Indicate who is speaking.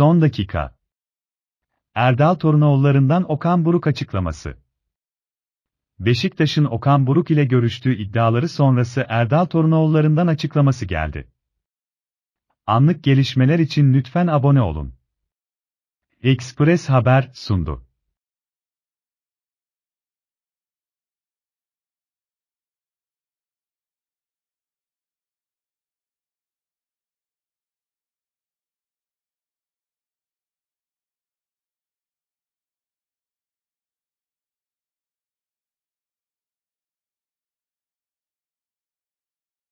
Speaker 1: Son dakika. Erdal Torunoğullarından Okan Buruk açıklaması. Beşiktaş'ın Okan Buruk ile görüştüğü iddiaları sonrası Erdal Torunoğullarından açıklaması geldi. Anlık gelişmeler için lütfen abone olun. Express Haber sundu.